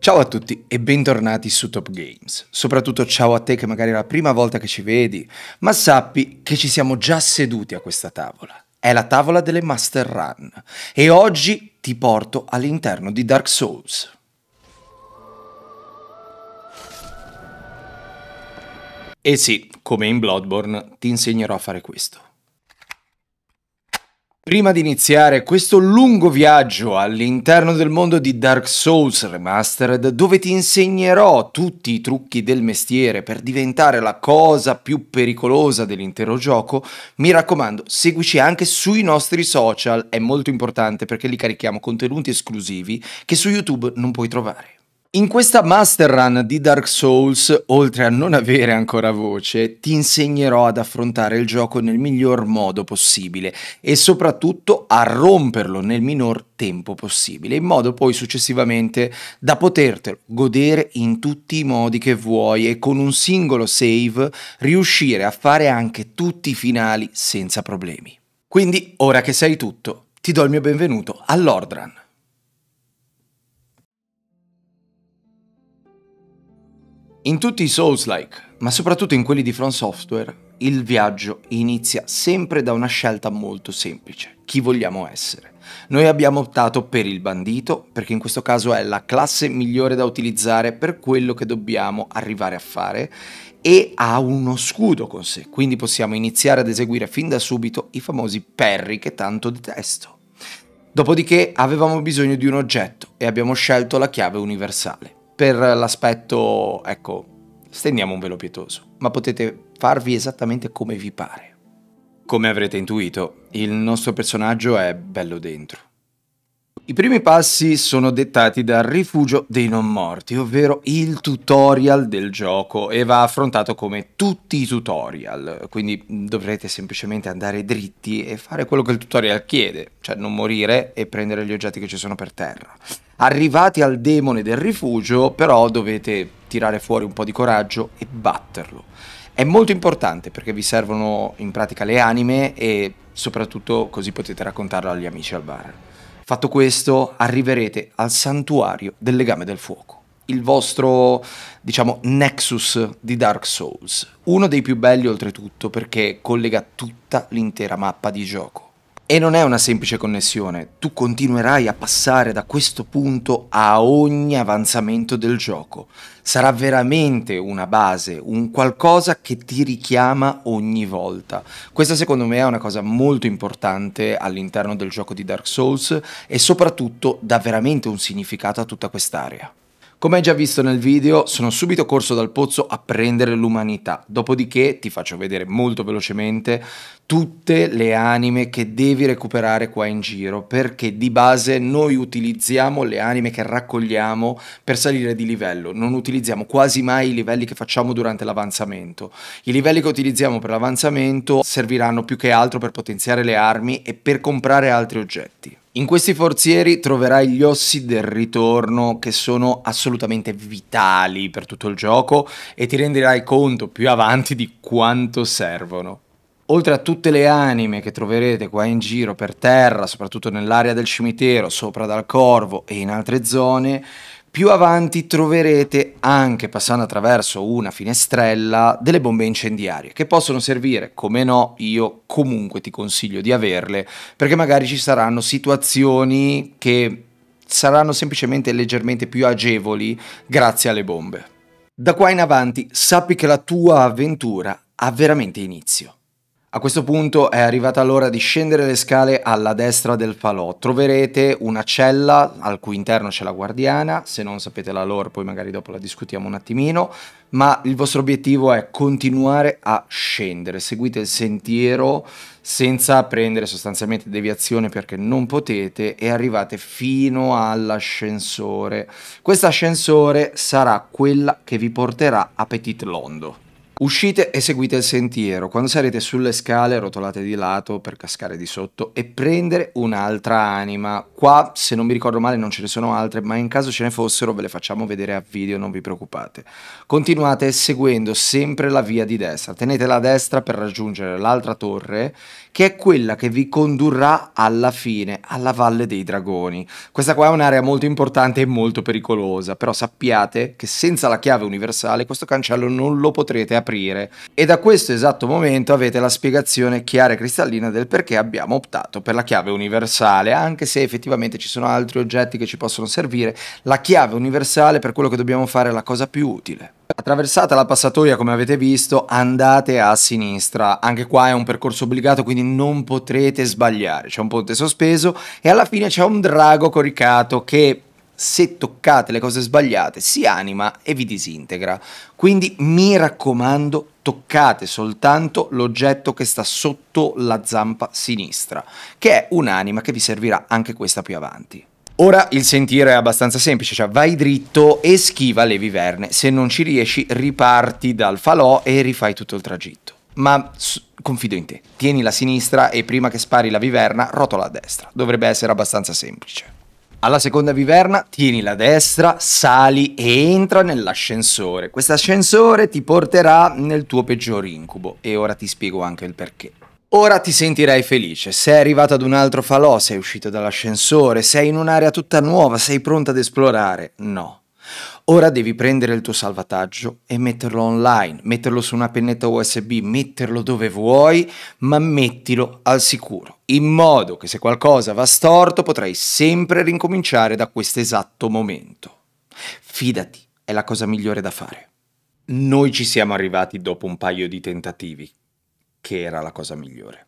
Ciao a tutti e bentornati su Top Games. Soprattutto ciao a te che magari è la prima volta che ci vedi, ma sappi che ci siamo già seduti a questa tavola. È la tavola delle Master Run e oggi ti porto all'interno di Dark Souls. E sì, come in Bloodborne, ti insegnerò a fare questo. Prima di iniziare questo lungo viaggio all'interno del mondo di Dark Souls Remastered, dove ti insegnerò tutti i trucchi del mestiere per diventare la cosa più pericolosa dell'intero gioco, mi raccomando, seguici anche sui nostri social, è molto importante perché lì carichiamo contenuti esclusivi che su YouTube non puoi trovare. In questa master run di Dark Souls, oltre a non avere ancora voce, ti insegnerò ad affrontare il gioco nel miglior modo possibile e soprattutto a romperlo nel minor tempo possibile, in modo poi successivamente da potertelo godere in tutti i modi che vuoi e con un singolo save riuscire a fare anche tutti i finali senza problemi. Quindi, ora che sai tutto, ti do il mio benvenuto all'Ordran. In tutti i Souls-like, ma soprattutto in quelli di From Software, il viaggio inizia sempre da una scelta molto semplice, chi vogliamo essere. Noi abbiamo optato per il bandito, perché in questo caso è la classe migliore da utilizzare per quello che dobbiamo arrivare a fare e ha uno scudo con sé, quindi possiamo iniziare ad eseguire fin da subito i famosi perri che tanto detesto. Dopodiché avevamo bisogno di un oggetto e abbiamo scelto la chiave universale per l'aspetto, ecco, stendiamo un velo pietoso, ma potete farvi esattamente come vi pare. Come avrete intuito, il nostro personaggio è bello dentro. I primi passi sono dettati dal rifugio dei non morti, ovvero il tutorial del gioco e va affrontato come tutti i tutorial, quindi dovrete semplicemente andare dritti e fare quello che il tutorial chiede, cioè non morire e prendere gli oggetti che ci sono per terra. Arrivati al demone del rifugio, però dovete tirare fuori un po' di coraggio e batterlo. È molto importante perché vi servono in pratica le anime e soprattutto così potete raccontarlo agli amici al bar. Fatto questo, arriverete al santuario del legame del fuoco, il vostro, diciamo, nexus di Dark Souls. Uno dei più belli oltretutto perché collega tutta l'intera mappa di gioco. E non è una semplice connessione, tu continuerai a passare da questo punto a ogni avanzamento del gioco. Sarà veramente una base, un qualcosa che ti richiama ogni volta. Questa secondo me è una cosa molto importante all'interno del gioco di Dark Souls e soprattutto dà veramente un significato a tutta quest'area. Come hai già visto nel video, sono subito corso dal pozzo a prendere l'umanità, dopodiché ti faccio vedere molto velocemente tutte le anime che devi recuperare qua in giro, perché di base noi utilizziamo le anime che raccogliamo per salire di livello, non utilizziamo quasi mai i livelli che facciamo durante l'avanzamento. I livelli che utilizziamo per l'avanzamento serviranno più che altro per potenziare le armi e per comprare altri oggetti. In questi forzieri troverai gli ossi del ritorno che sono assolutamente vitali per tutto il gioco e ti renderai conto più avanti di quanto servono. Oltre a tutte le anime che troverete qua in giro per terra, soprattutto nell'area del cimitero, sopra dal corvo e in altre zone, più avanti troverete, anche passando attraverso una finestrella, delle bombe incendiarie che possono servire, come no, io comunque ti consiglio di averle, perché magari ci saranno situazioni che saranno semplicemente leggermente più agevoli grazie alle bombe. Da qua in avanti sappi che la tua avventura ha veramente inizio. A questo punto è arrivata l'ora di scendere le scale alla destra del falò. Troverete una cella al cui interno c'è la guardiana, se non sapete la lore poi magari dopo la discutiamo un attimino, ma il vostro obiettivo è continuare a scendere, seguite il sentiero senza prendere sostanzialmente deviazione perché non potete e arrivate fino all'ascensore. Questo ascensore sarà quella che vi porterà a Petit Londo. Uscite e seguite il sentiero. Quando sarete sulle scale rotolate di lato per cascare di sotto e prendere un'altra anima. Qua, se non mi ricordo male, non ce ne sono altre, ma in caso ce ne fossero ve le facciamo vedere a video, non vi preoccupate. Continuate seguendo sempre la via di destra. Tenete la destra per raggiungere l'altra torre, che è quella che vi condurrà alla fine, alla Valle dei Dragoni. Questa qua è un'area molto importante e molto pericolosa, però sappiate che senza la chiave universale questo cancello non lo potrete aprire aprire e da questo esatto momento avete la spiegazione chiara e cristallina del perché abbiamo optato per la chiave universale, anche se effettivamente ci sono altri oggetti che ci possono servire, la chiave universale per quello che dobbiamo fare è la cosa più utile. Attraversata la passatoia come avete visto andate a sinistra, anche qua è un percorso obbligato quindi non potrete sbagliare, c'è un ponte sospeso e alla fine c'è un drago coricato che se toccate le cose sbagliate, si anima e vi disintegra. Quindi mi raccomando, toccate soltanto l'oggetto che sta sotto la zampa sinistra, che è un'anima che vi servirà anche questa più avanti. Ora il sentire è abbastanza semplice, cioè vai dritto e schiva le viverne, se non ci riesci riparti dal falò e rifai tutto il tragitto. Ma confido in te, tieni la sinistra e prima che spari la viverna rotola a destra, dovrebbe essere abbastanza semplice. Alla seconda viverna tieni la destra, sali e entra nell'ascensore. Questo ascensore ti porterà nel tuo peggior incubo e ora ti spiego anche il perché. Ora ti sentirai felice, sei arrivato ad un altro falò, sei uscito dall'ascensore, sei in un'area tutta nuova, sei pronto ad esplorare. No, Ora devi prendere il tuo salvataggio e metterlo online, metterlo su una pennetta USB, metterlo dove vuoi, ma mettilo al sicuro, in modo che se qualcosa va storto potrai sempre ricominciare da questo esatto momento. Fidati, è la cosa migliore da fare. Noi ci siamo arrivati dopo un paio di tentativi, che era la cosa migliore.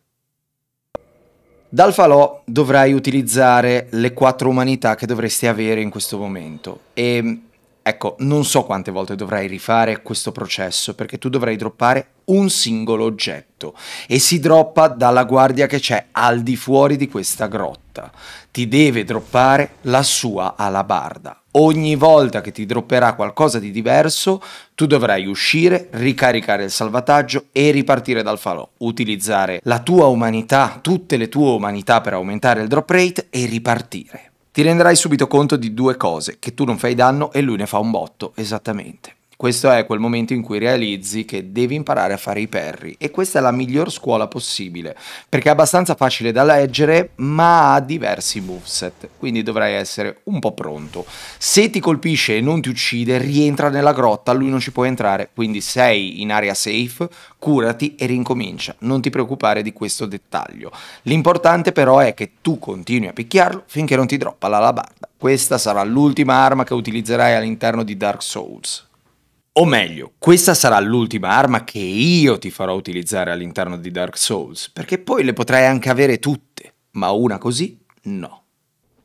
Dal falò dovrai utilizzare le quattro umanità che dovresti avere in questo momento e Ecco, non so quante volte dovrai rifare questo processo perché tu dovrai droppare un singolo oggetto e si droppa dalla guardia che c'è al di fuori di questa grotta. Ti deve droppare la sua alabarda. Ogni volta che ti dropperà qualcosa di diverso, tu dovrai uscire, ricaricare il salvataggio e ripartire dal falò, utilizzare la tua umanità, tutte le tue umanità per aumentare il drop rate e ripartire ti renderai subito conto di due cose, che tu non fai danno e lui ne fa un botto, esattamente. Questo è quel momento in cui realizzi che devi imparare a fare i perri e questa è la miglior scuola possibile perché è abbastanza facile da leggere ma ha diversi moveset, quindi dovrai essere un po' pronto. Se ti colpisce e non ti uccide rientra nella grotta, lui non ci può entrare, quindi sei in area safe, curati e rincomincia, non ti preoccupare di questo dettaglio. L'importante però è che tu continui a picchiarlo finché non ti droppa l'alabarda. Questa sarà l'ultima arma che utilizzerai all'interno di Dark Souls. O meglio, questa sarà l'ultima arma che io ti farò utilizzare all'interno di Dark Souls, perché poi le potrai anche avere tutte, ma una così no.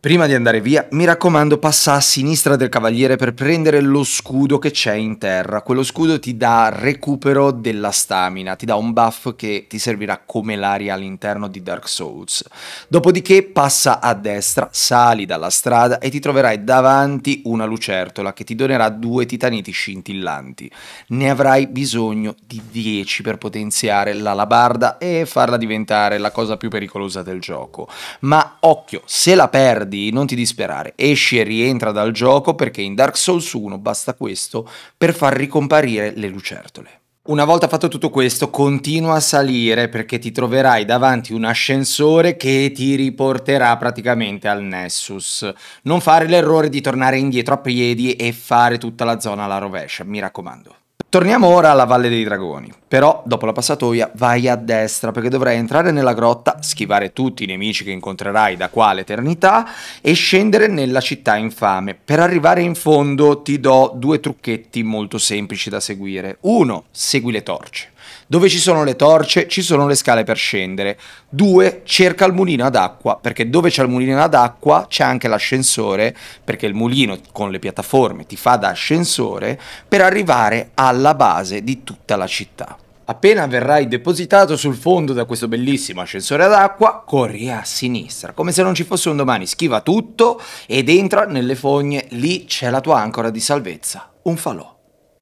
Prima di andare via, mi raccomando, passa a sinistra del cavaliere per prendere lo scudo che c'è in terra. Quello scudo ti dà recupero della stamina, ti dà un buff che ti servirà come l'aria all'interno di Dark Souls. Dopodiché passa a destra, sali dalla strada e ti troverai davanti una lucertola che ti donerà due titaniti scintillanti. Ne avrai bisogno di 10 per potenziare l'alabarda e farla diventare la cosa più pericolosa del gioco. Ma occhio, se la perdi di non ti disperare, esci e rientra dal gioco perché in Dark Souls 1 basta questo per far ricomparire le lucertole. Una volta fatto tutto questo, continua a salire perché ti troverai davanti un ascensore che ti riporterà praticamente al Nessus. Non fare l'errore di tornare indietro a piedi e fare tutta la zona alla rovescia, mi raccomando. Torniamo ora alla Valle dei Dragoni, però dopo la passatoia vai a destra perché dovrai entrare nella grotta, schivare tutti i nemici che incontrerai da qua all'eternità e scendere nella città infame. Per arrivare in fondo ti do due trucchetti molto semplici da seguire. Uno, segui le torce. Dove ci sono le torce, ci sono le scale per scendere. 2. cerca il mulino ad acqua, perché dove c'è il mulino ad acqua c'è anche l'ascensore, perché il mulino con le piattaforme ti fa da ascensore per arrivare alla base di tutta la città. Appena verrai depositato sul fondo da questo bellissimo ascensore ad acqua, corri a sinistra, come se non ci fosse un domani, schiva tutto ed entra nelle fogne, lì c'è la tua ancora di salvezza, un falò.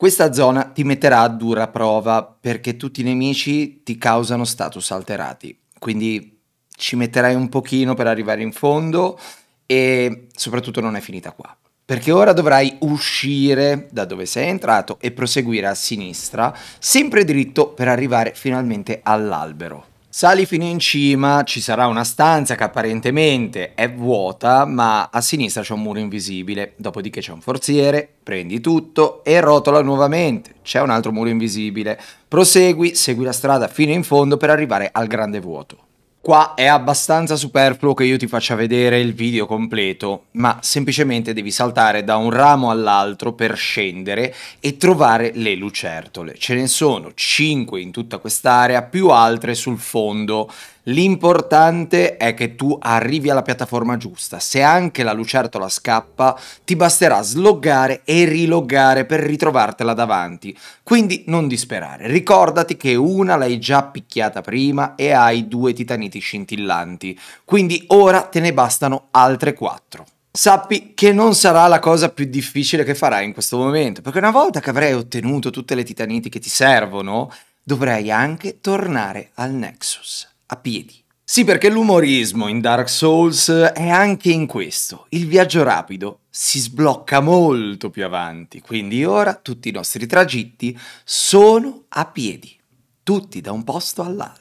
Questa zona ti metterà a dura prova perché tutti i nemici ti causano status alterati, quindi ci metterai un pochino per arrivare in fondo e soprattutto non è finita qua. Perché ora dovrai uscire da dove sei entrato e proseguire a sinistra, sempre dritto per arrivare finalmente all'albero. Sali fino in cima, ci sarà una stanza che apparentemente è vuota, ma a sinistra c'è un muro invisibile, dopodiché c'è un forziere, prendi tutto e rotola nuovamente, c'è un altro muro invisibile. Prosegui, segui la strada fino in fondo per arrivare al grande vuoto. Qua è abbastanza superfluo che io ti faccia vedere il video completo, ma semplicemente devi saltare da un ramo all'altro per scendere e trovare le lucertole. Ce ne sono 5 in tutta quest'area, più altre sul fondo. L'importante è che tu arrivi alla piattaforma giusta. Se anche la lucertola scappa, ti basterà sloggare e riloggare per ritrovartela davanti. Quindi non disperare. Ricordati che una l'hai già picchiata prima e hai due titaniti scintillanti. Quindi ora te ne bastano altre quattro. Sappi che non sarà la cosa più difficile che farai in questo momento, perché una volta che avrai ottenuto tutte le titaniti che ti servono, dovrai anche tornare al Nexus a piedi. Sì, perché l'umorismo in Dark Souls è anche in questo. Il viaggio rapido si sblocca molto più avanti, quindi ora tutti i nostri tragitti sono a piedi, tutti da un posto all'altro.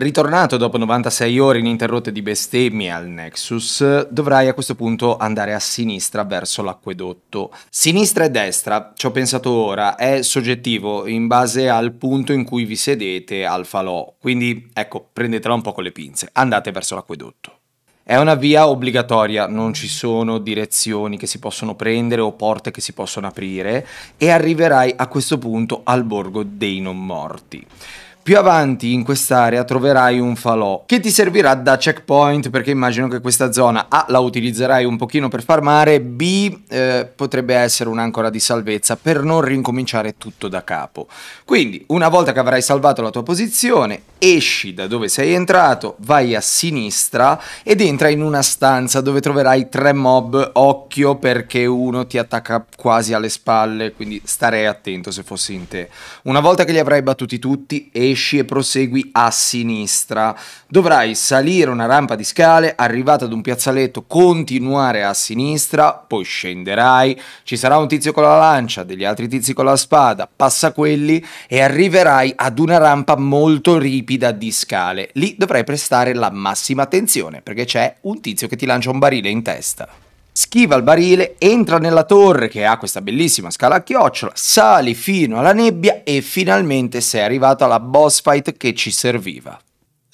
Ritornato dopo 96 ore ininterrotte di bestemmie al Nexus, dovrai a questo punto andare a sinistra verso l'acquedotto. Sinistra e destra, ci ho pensato ora, è soggettivo in base al punto in cui vi sedete al falò, quindi ecco, prendetela un po' con le pinze, andate verso l'acquedotto. È una via obbligatoria, non ci sono direzioni che si possono prendere o porte che si possono aprire e arriverai a questo punto al borgo dei non morti. Più avanti in quest'area troverai un falò che ti servirà da checkpoint perché immagino che questa zona A la utilizzerai un pochino per farmare, B eh, potrebbe essere un'ancora di salvezza per non rincominciare tutto da capo. Quindi una volta che avrai salvato la tua posizione, esci da dove sei entrato, vai a sinistra ed entra in una stanza dove troverai tre mob, occhio perché uno ti attacca quasi alle spalle, quindi starei attento se fossi in te. Una volta che li avrai battuti tutti, esci esci e prosegui a sinistra. Dovrai salire una rampa di scale, arrivata ad un piazzaletto, continuare a sinistra, poi scenderai, ci sarà un tizio con la lancia, degli altri tizi con la spada, passa quelli e arriverai ad una rampa molto ripida di scale. Lì dovrai prestare la massima attenzione perché c'è un tizio che ti lancia un barile in testa schiva il barile, entra nella torre che ha questa bellissima scala a chiocciola, sali fino alla nebbia e finalmente sei arrivato alla boss fight che ci serviva.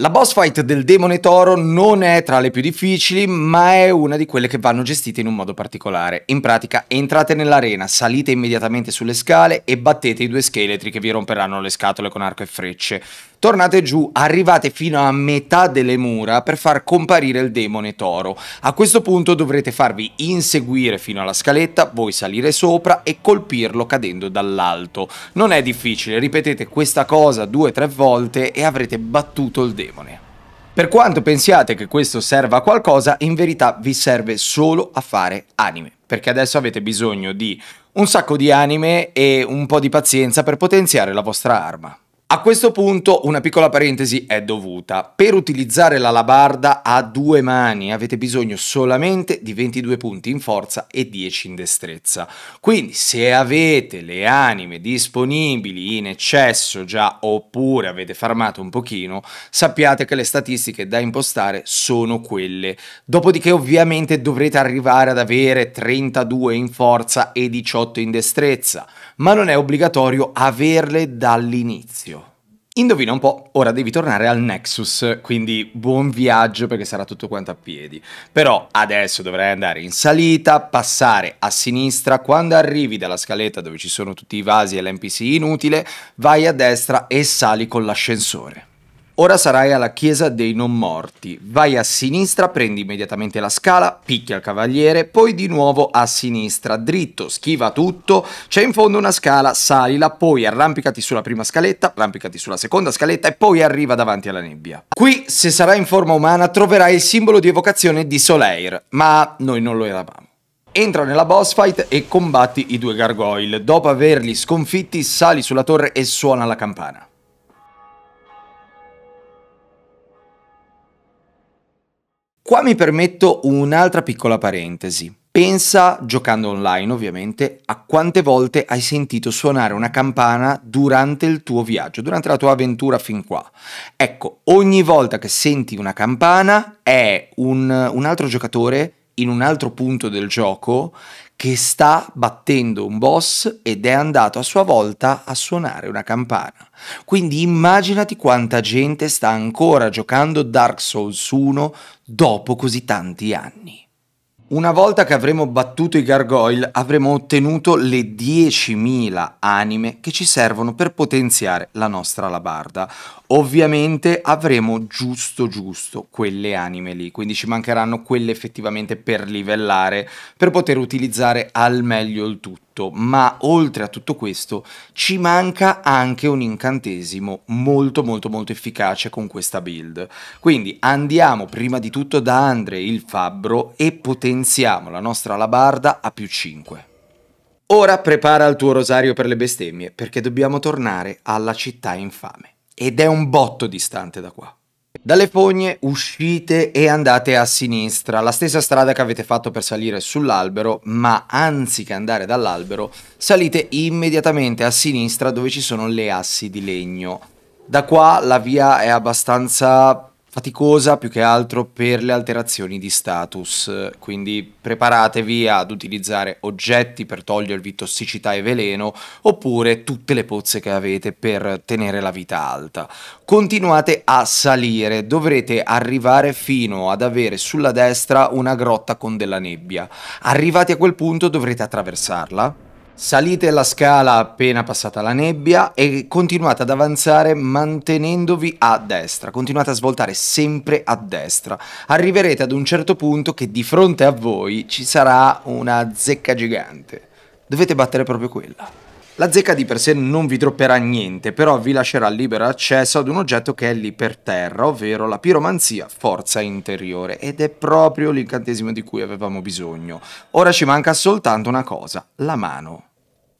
La boss fight del demone toro non è tra le più difficili, ma è una di quelle che vanno gestite in un modo particolare. In pratica, entrate nell'arena, salite immediatamente sulle scale e battete i due scheletri che vi romperanno le scatole con arco e frecce. Tornate giù, arrivate fino a metà delle mura per far comparire il demone toro. A questo punto dovrete farvi inseguire fino alla scaletta, voi salire sopra e colpirlo cadendo dall'alto. Non è difficile, ripetete questa cosa due o tre volte e avrete battuto il demone. Per quanto pensiate che questo serva a qualcosa, in verità vi serve solo a fare anime, perché adesso avete bisogno di un sacco di anime e un po' di pazienza per potenziare la vostra arma. A questo punto una piccola parentesi è dovuta. Per utilizzare l'alabarda a due mani avete bisogno solamente di 22 punti in forza e 10 in destrezza. Quindi se avete le anime disponibili in eccesso già oppure avete farmato un pochino, sappiate che le statistiche da impostare sono quelle. Dopodiché ovviamente dovrete arrivare ad avere 32 in forza e 18 in destrezza, ma non è obbligatorio averle dall'inizio. Indovina un po', ora devi tornare al Nexus, quindi buon viaggio perché sarà tutto quanto a piedi. Però adesso dovrai andare in salita, passare a sinistra, quando arrivi dalla scaletta dove ci sono tutti i vasi e l'NPC inutile, vai a destra e sali con l'ascensore. Ora sarai alla chiesa dei non morti. Vai a sinistra, prendi immediatamente la scala, picchia il cavaliere, poi di nuovo a sinistra, dritto, schiva tutto. C'è in fondo una scala, salila, poi arrampicati sulla prima scaletta, arrampicati sulla seconda scaletta e poi arriva davanti alla nebbia. Qui, se sarai in forma umana, troverai il simbolo di evocazione di Soleir, ma noi non lo eravamo entra nella boss fight e combatti i due gargoyle. Dopo averli sconfitti, sali sulla torre e suona la campana. Qua mi permetto un'altra piccola parentesi. Pensa, giocando online ovviamente, a quante volte hai sentito suonare una campana durante il tuo viaggio, durante la tua avventura fin qua. Ecco, ogni volta che senti una campana è un, un altro giocatore in un altro punto del gioco che sta battendo un boss ed è andato a sua volta a suonare una campana. Quindi immaginati quanta gente sta ancora giocando Dark Souls 1 dopo così tanti anni. Una volta che avremo battuto i gargoyle avremo ottenuto le 10.000 anime che ci servono per potenziare la nostra alabarda. Ovviamente avremo giusto giusto quelle anime lì, quindi ci mancheranno quelle effettivamente per livellare per poter utilizzare al meglio il tutto tutto, ma oltre a tutto questo ci manca anche un incantesimo molto molto molto efficace con questa build. Quindi andiamo prima di tutto da Andre il fabbro e potenziamo la nostra alabarda a più 5. Ora prepara il tuo rosario per le bestemmie perché dobbiamo tornare alla città infame. Ed è un botto distante da qua. Dalle fogne uscite e andate a sinistra, la stessa strada che avete fatto per salire sull'albero, ma anziché andare dall'albero, salite immediatamente a sinistra dove ci sono le assi di legno. Da qua la via è abbastanza faticosa più che altro per le alterazioni di status, quindi preparatevi ad utilizzare oggetti per togliervi tossicità e veleno oppure tutte le pozze che avete per tenere la vita alta. Continuate a salire, dovrete arrivare fino ad avere sulla destra una grotta con della nebbia. Arrivati a quel punto dovrete attraversarla Salite la scala appena passata la nebbia e continuate ad avanzare mantenendovi a destra, continuate a svoltare sempre a destra. Arriverete ad un certo punto che di fronte a voi ci sarà una zecca gigante. Dovete battere proprio quella. La zecca di per sé non vi dropperà niente, però vi lascerà libero accesso ad un oggetto che è lì per terra, ovvero la piromanzia forza interiore, ed è proprio l'incantesimo di cui avevamo bisogno. Ora ci manca soltanto una cosa, la mano.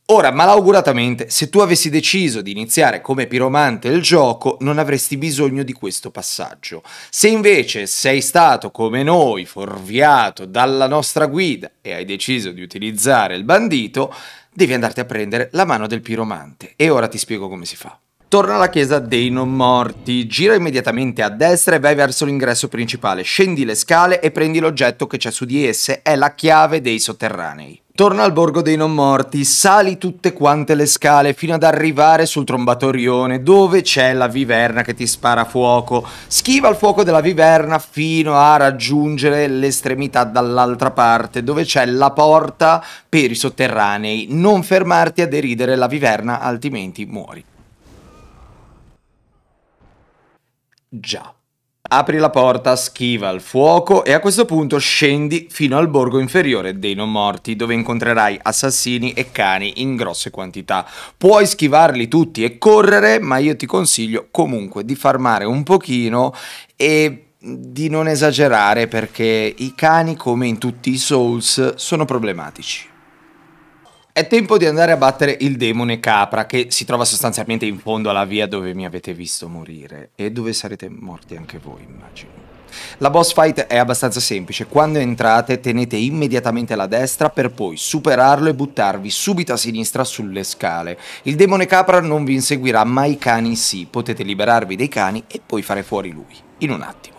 Ora, malauguratamente, se tu avessi deciso di iniziare come piromante il gioco, non avresti bisogno di questo passaggio. Se invece sei stato come noi, forviato dalla nostra guida e hai deciso di utilizzare il bandito, devi andarti a prendere la mano del piromante. E ora ti spiego come si fa. Torna alla chiesa dei non morti, gira immediatamente a destra e vai verso l'ingresso principale, scendi le scale e prendi l'oggetto che c'è su di esse, è la chiave dei sotterranei. Torna al borgo dei non morti, sali tutte quante le scale fino ad arrivare sul trombatorione dove c'è la viverna che ti spara fuoco. Schiva il fuoco della viverna fino a raggiungere l'estremità dall'altra parte dove c'è la porta per i sotterranei. Non fermarti a deridere la viverna altrimenti muori. già. Apri la porta, schiva il fuoco e a questo punto scendi fino al borgo inferiore dei non morti dove incontrerai assassini e cani in grosse quantità. Puoi schivarli tutti e correre, ma io ti consiglio comunque di farmare un pochino e di non esagerare perché i cani come in tutti i Souls sono problematici. È tempo di andare a battere il demone capra che si trova sostanzialmente in fondo alla via dove mi avete visto morire e dove sarete morti anche voi, immagino. La boss fight è abbastanza semplice, quando entrate tenete immediatamente la destra per poi superarlo e buttarvi subito a sinistra sulle scale. Il demone capra non vi inseguirà ma i cani sì, potete liberarvi dei cani e poi fare fuori lui, in un attimo.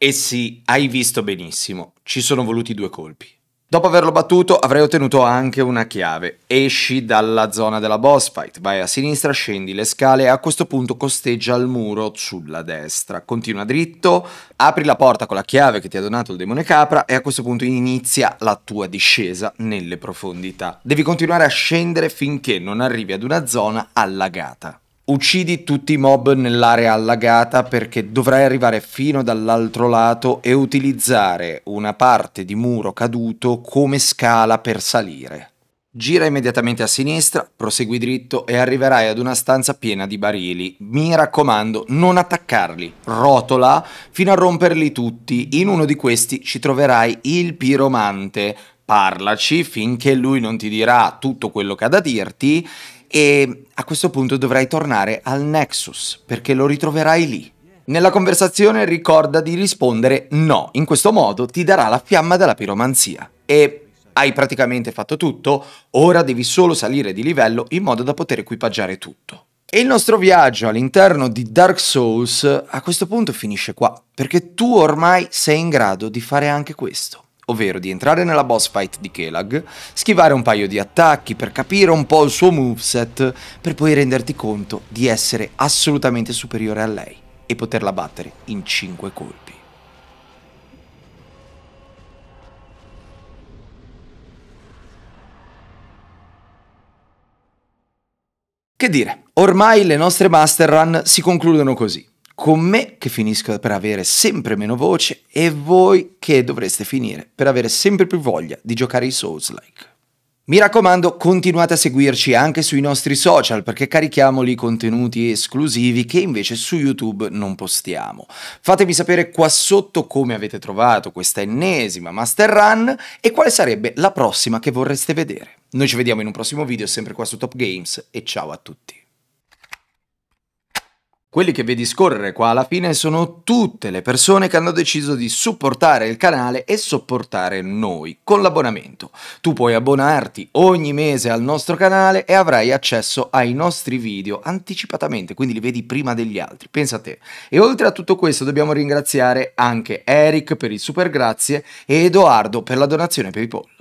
E sì, hai visto benissimo, ci sono voluti due colpi. Dopo averlo battuto avrei ottenuto anche una chiave. Esci dalla zona della boss fight, vai a sinistra, scendi le scale e a questo punto costeggia il muro sulla destra. Continua dritto, apri la porta con la chiave che ti ha donato il demone capra e a questo punto inizia la tua discesa nelle profondità. Devi continuare a scendere finché non arrivi ad una zona allagata uccidi tutti i mob nell'area allagata perché dovrai arrivare fino dall'altro lato e utilizzare una parte di muro caduto come scala per salire. Gira immediatamente a sinistra, prosegui dritto e arriverai ad una stanza piena di barili. Mi raccomando, non attaccarli, rotola fino a romperli tutti. In uno di questi ci troverai il piromante. Parlaci finché lui non ti dirà tutto quello che ha da dirti e a questo punto dovrai tornare al Nexus perché lo ritroverai lì. Nella conversazione ricorda di rispondere no, in questo modo ti darà la fiamma della piromanzia. E hai praticamente fatto tutto, ora devi solo salire di livello in modo da poter equipaggiare tutto. E il nostro viaggio all'interno di Dark Souls a questo punto finisce qua, perché tu ormai sei in grado di fare anche questo ovvero di entrare nella boss fight di Kelag, schivare un paio di attacchi per capire un po' il suo moveset, per poi renderti conto di essere assolutamente superiore a lei e poterla battere in 5 colpi. Che dire, ormai le nostre Master Run si concludono così con me che finisco per avere sempre meno voce e voi che dovreste finire per avere sempre più voglia di giocare i Souls-like. Mi raccomando, continuate a seguirci anche sui nostri social perché carichiamo lì contenuti esclusivi che invece su YouTube non postiamo. Fatemi sapere qua sotto come avete trovato questa ennesima Master Run e quale sarebbe la prossima che vorreste vedere. Noi ci vediamo in un prossimo video sempre qua su Top Games e ciao a tutti. Quelli che vedi scorrere qua alla fine sono tutte le persone che hanno deciso di supportare il canale e supportare noi con l'abbonamento. Tu puoi abbonarti ogni mese al nostro canale e avrai accesso ai nostri video anticipatamente, quindi li vedi prima degli altri, pensa a te. E oltre a tutto questo dobbiamo ringraziare anche Eric per il super grazie e Edoardo per la donazione PayPal.